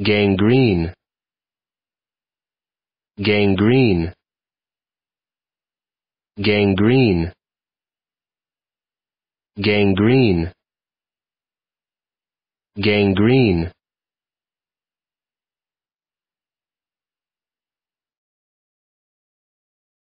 gangrene gangrene gangrene gangrene gangrene